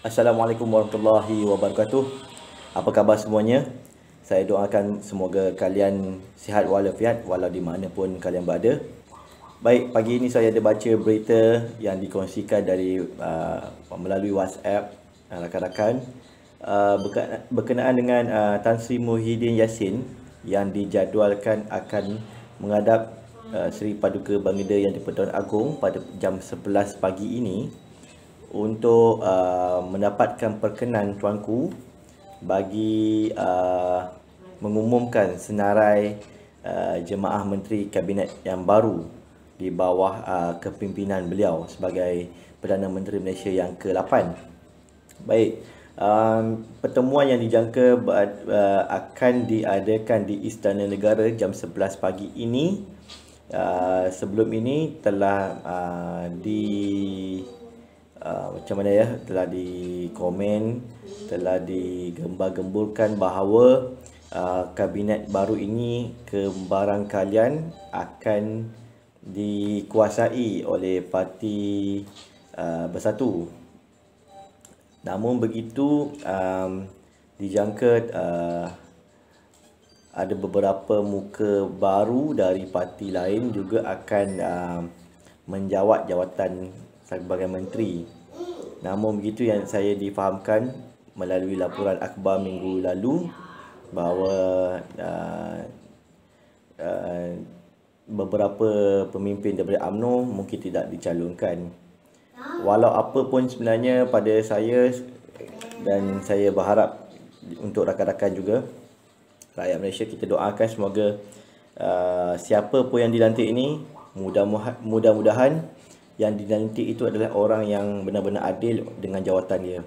Assalamualaikum warahmatullahi wabarakatuh. Apa khabar semuanya? Saya doakan semoga kalian sihat walafiat walau di mana pun kalian berada. Baik, pagi ini saya ada baca berita yang dikongsikan dari uh, melalui WhatsApp uh, rakan-rakan uh, berkenaan dengan uh, Tan Sri Muhyiddin Yassin yang dijadualkan akan menghadap uh, Sri Paduka Bangida yang di Pertuan Agong pada jam 11 pagi ini untuk uh, mendapatkan perkenan tuanku bagi uh, mengumumkan senarai uh, jemaah menteri kabinet yang baru di bawah uh, kepimpinan beliau sebagai Perdana Menteri Malaysia yang ke-8. Baik, um, pertemuan yang dijangka uh, akan diadakan di Istana Negara jam 11 pagi ini. Uh, sebelum ini telah uh, di Ah, macam mana ya telah di komen telah digembar-gemburkan bahawa uh, kabinet baru ini kembaran kalian akan dikuasai oleh parti uh, bersatu namun begitu um, dijangka uh, ada beberapa muka baru dari parti lain juga akan uh, menjawat jawatan sebagai menteri. Namun begitu yang saya difahamkan melalui laporan akhbar minggu lalu bahawa uh, uh, beberapa pemimpin daripada AMNO mungkin tidak dicalonkan. Walau apa pun sebenarnya pada saya dan saya berharap untuk rakan-rakan juga rakyat Malaysia kita doakan semoga uh, siapa pun yang dilantik ini mudah-mudahan yang dilantik itu adalah orang yang benar-benar adil dengan jawatan dia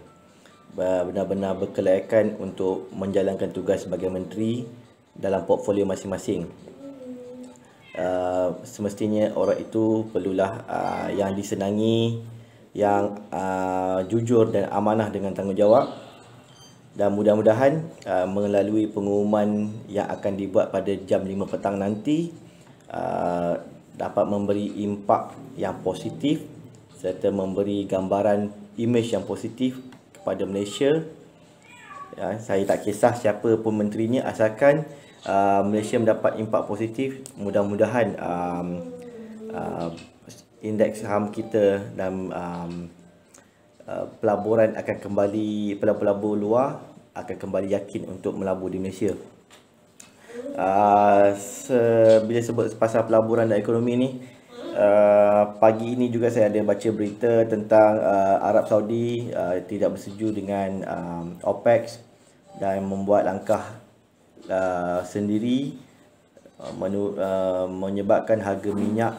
benar-benar berkelayakan untuk menjalankan tugas sebagai menteri dalam portfolio masing-masing uh, semestinya orang itu perlulah uh, yang disenangi yang uh, jujur dan amanah dengan tanggungjawab dan mudah-mudahan uh, melalui pengumuman yang akan dibuat pada jam 5 petang nanti uh, dapat memberi impak yang positif serta memberi gambaran imej yang positif kepada Malaysia. Ya, saya tak kisah siapa pun menterinya asalkan uh, Malaysia mendapat impak positif, mudah-mudahan um, uh, indeks saham kita dan um, uh, pelaburan akan kembali pelabur-pelabur luar akan kembali yakin untuk melabur di Malaysia. Ah, se- bila sebut pasal pelaburan dan ekonomi ni uh, pagi ini juga saya ada baca berita tentang uh, Arab Saudi uh, tidak bersetuju dengan um, OPEC dan membuat langkah uh, sendiri menu, uh, menyebabkan harga minyak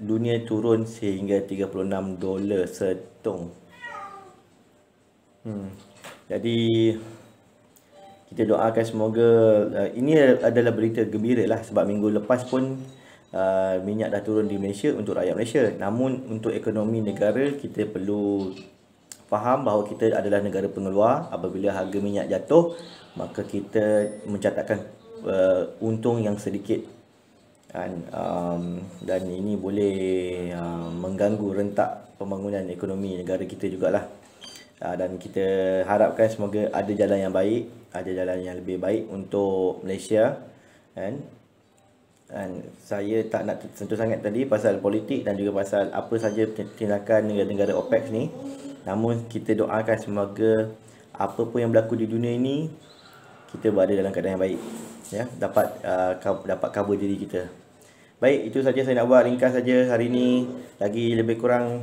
dunia turun sehingga 36 dolar setong. Hmm. Jadi kita doakan semoga uh, ini adalah berita gembira lah sebab minggu lepas pun uh, minyak dah turun di Malaysia untuk rakyat Malaysia. Namun untuk ekonomi negara kita perlu faham bahawa kita adalah negara pengeluar apabila harga minyak jatuh maka kita mencatatkan uh, untung yang sedikit dan um, dan ini boleh uh, mengganggu rentak pembangunan ekonomi negara kita jugalah. lah uh, dan kita harapkan semoga ada jalan yang baik ada jalan yang lebih baik untuk Malaysia And and saya tak nak sentuh sangat tadi pasal politik dan juga pasal apa saja tindakan negara-negara OPEC ni namun kita doakan semoga apa pun yang berlaku di dunia ini kita berada dalam keadaan yang baik ya dapat uh, dapat cover diri kita baik itu saja saya nak buat ringkas saja hari ini lagi lebih kurang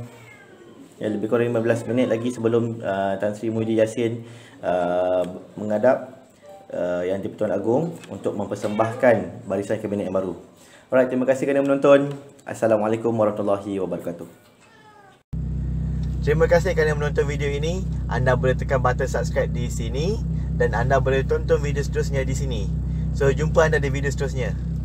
ya, lebih kurang 15 minit lagi sebelum uh, Tan Sri Muhyiddin Yassin uh, menghadap uh, Yang di-Pertuan Agong untuk mempersembahkan barisan kabinet yang baru. Alright, terima kasih kerana menonton. Assalamualaikum warahmatullahi wabarakatuh. Terima kasih kerana menonton video ini. Anda boleh tekan butang subscribe di sini dan anda boleh tonton video seterusnya di sini. So, jumpa anda di video seterusnya.